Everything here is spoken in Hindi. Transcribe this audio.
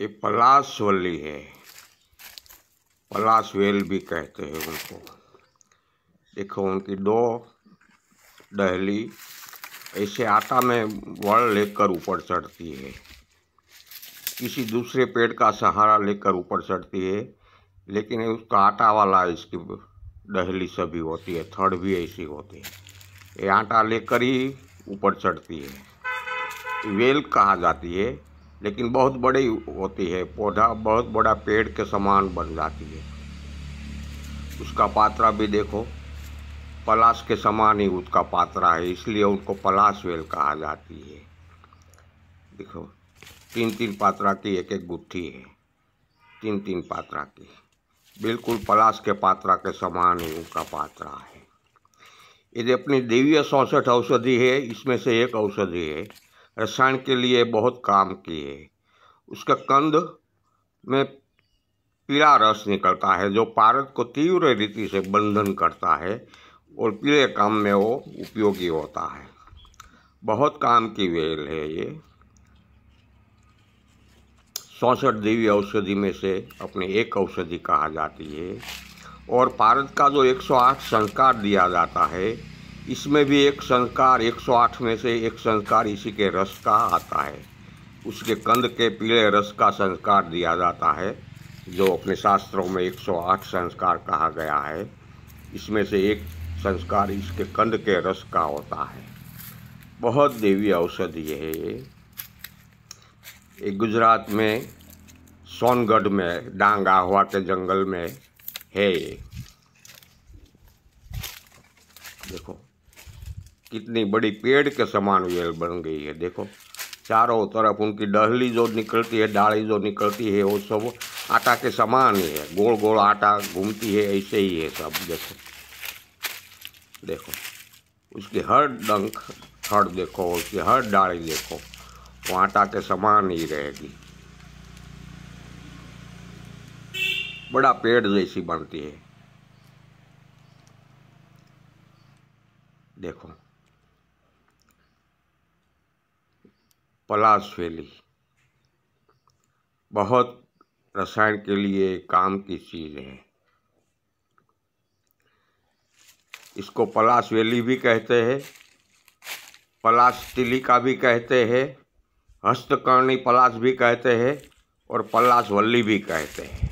ये वली है वेल भी कहते हैं उनको देखो उनकी दो डहली ऐसे आटा में वल लेकर ऊपर चढ़ती है किसी दूसरे पेड़ का सहारा लेकर ऊपर चढ़ती है लेकिन उसका आटा वाला इसकी डहली सभी होती है थड़ भी ऐसी होती है ये आटा लेकर ही ऊपर चढ़ती है वेल कहा जाती है लेकिन बहुत बड़ी होती है पौधा बहुत बड़ा पेड़ के समान बन जाती है उसका पात्रा भी देखो पलाश के समान ही उसका पात्रा है इसलिए उनको पलाश वेल कहा जाती है देखो तीन तीन पात्रा की एक एक गुत्थी है तीन तीन पात्रा की बिल्कुल पलाश के पात्रा के समान ही उनका पात्रा है यदि अपनी देवीय सौसठ औषधि है इसमें से एक औषधि है रसायन के लिए बहुत काम किए उसका कंद में पीला रस निकलता है जो पारद को तीव्र रीति से बंधन करता है और पीले काम में वो उपयोगी होता है बहुत काम की वेल है ये सौसठ देवी औषधि में से अपने एक औषधि कहा जाती है और पारद का जो 108 संस्कार दिया जाता है इसमें भी एक संस्कार 108 में से एक संस्कार इसी के रस का आता है उसके कंद के पीले रस का संस्कार दिया जाता है जो अपने शास्त्रों में 108 संस्कार कहा गया है इसमें से एक संस्कार इसके कंद के रस का होता है बहुत देवी औषधि है ये एक गुजरात में सोनगढ़ में डांगा हुआ के जंगल में है ये देखो कितनी बड़ी पेड़ के समान वेल बन गई है देखो चारों तरफ उनकी डहली जो निकलती है डाली जो निकलती है वो सब आटा के समान ही है गोल गोल आटा घूमती है ऐसे ही है सब देखो देखो उसकी हर डंक हर देखो उसकी हर डाली देखो वो आटा के समान ही रहेगी बड़ा पेड़ जैसी बनती है देखो पलाश वैली बहुत रसायन के लिए काम की चीज़ है इसको पलाश वैली भी कहते हैं पलाश का भी कहते हैं हस्तकर्णी पलाश भी कहते हैं और पलाश वल्ली भी कहते हैं